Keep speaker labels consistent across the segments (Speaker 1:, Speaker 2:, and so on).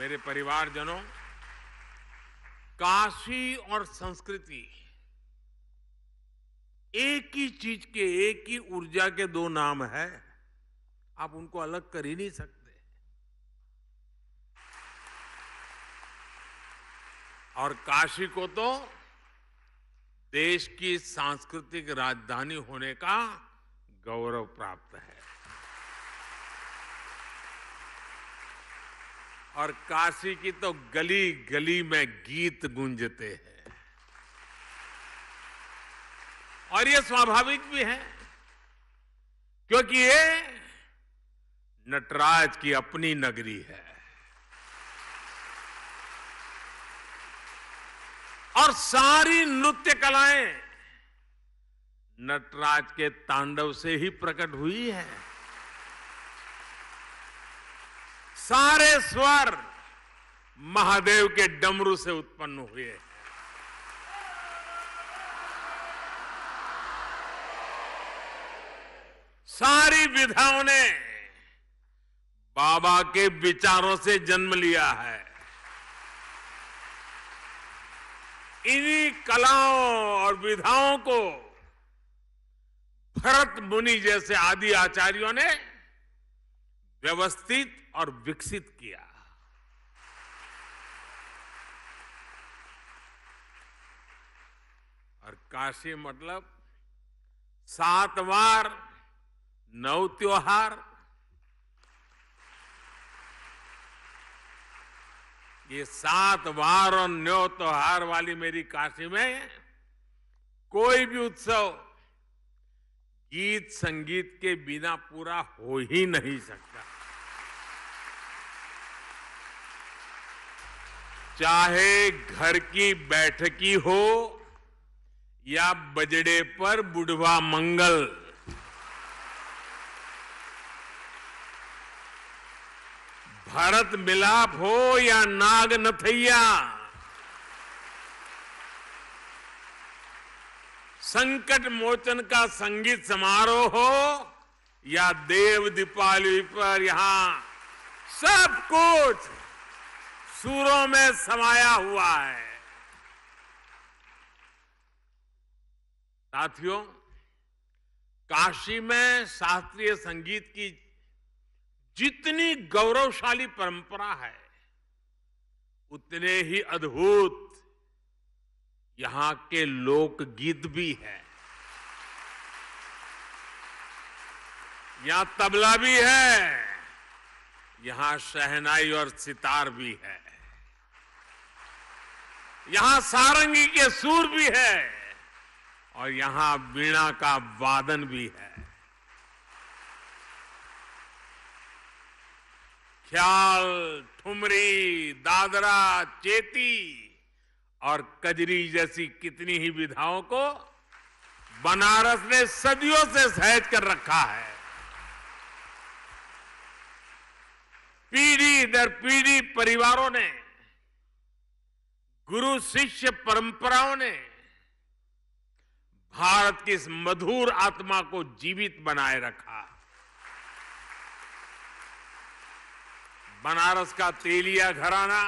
Speaker 1: मेरे परिवारजनों काशी और संस्कृति एक ही चीज के एक ही ऊर्जा के दो नाम है आप उनको अलग कर ही नहीं सकते और काशी को तो देश की सांस्कृतिक राजधानी होने का गौरव प्राप्त है और काशी की तो गली गली में गीत गूंजते हैं और ये स्वाभाविक भी है क्योंकि ये नटराज की अपनी नगरी है और सारी नृत्य कलाएं नटराज के तांडव से ही प्रकट हुई है सारे स्वर महादेव के डमरू से उत्पन्न हुए हैं सारी विधाओं ने बाबा के विचारों से जन्म लिया है इन्हीं कलाओं और विधाओं को भरत मुनि जैसे आदि आचार्यों ने व्यवस्थित और विकसित किया और काशी मतलब सात बार नौ त्योहार ये सात वार और नौ त्योहार वाली मेरी काशी में कोई भी उत्सव गीत संगीत के बिना पूरा हो ही नहीं सकता चाहे घर की बैठकी हो या बजड़े पर बुढ़वा मंगल भारत मिलाप हो या नाग नथैया संकट मोचन का संगीत समारोह हो या देव दीपावली पर यहां सब कुछ सूरों में समाया हुआ है साथियों काशी में शास्त्रीय संगीत की जितनी गौरवशाली परंपरा है उतने ही अद्भुत यहां के लोकगीत भी है यहां तबला भी है यहां शहनाई और सितार भी है यहां सारंगी के सूर भी है और यहां वीणा का वादन भी है ख्याल ठुमरी दादरा चेती और कजरी जैसी कितनी ही विधाओं को बनारस ने सदियों से सहज कर रखा है पीढ़ी दर पीढ़ी परिवारों ने गुरु शिष्य परंपराओं ने भारत की इस मधुर आत्मा को जीवित बनाए रखा बनारस का तेलिया घराना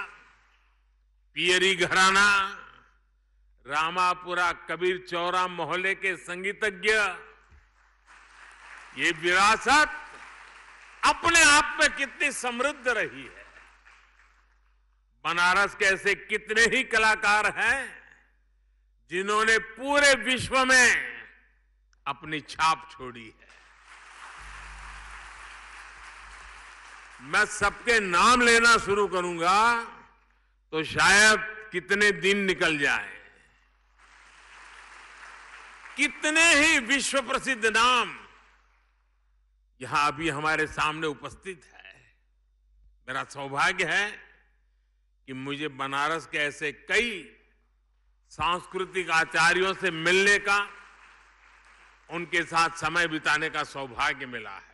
Speaker 1: पियरी घराना रामापुरा कबीर चौरा मोहल्ले के संगीतज्ञ ये विरासत अपने आप में कितनी समृद्ध रही है बनारस के ऐसे कितने ही कलाकार हैं जिन्होंने पूरे विश्व में अपनी छाप छोड़ी है मैं सबके नाम लेना शुरू करूंगा तो शायद कितने दिन निकल जाए कितने ही विश्व प्रसिद्ध नाम यहां अभी हमारे सामने उपस्थित है मेरा सौभाग्य है कि मुझे बनारस के ऐसे कई सांस्कृतिक आचार्यों से मिलने का उनके साथ समय बिताने का सौभाग्य मिला है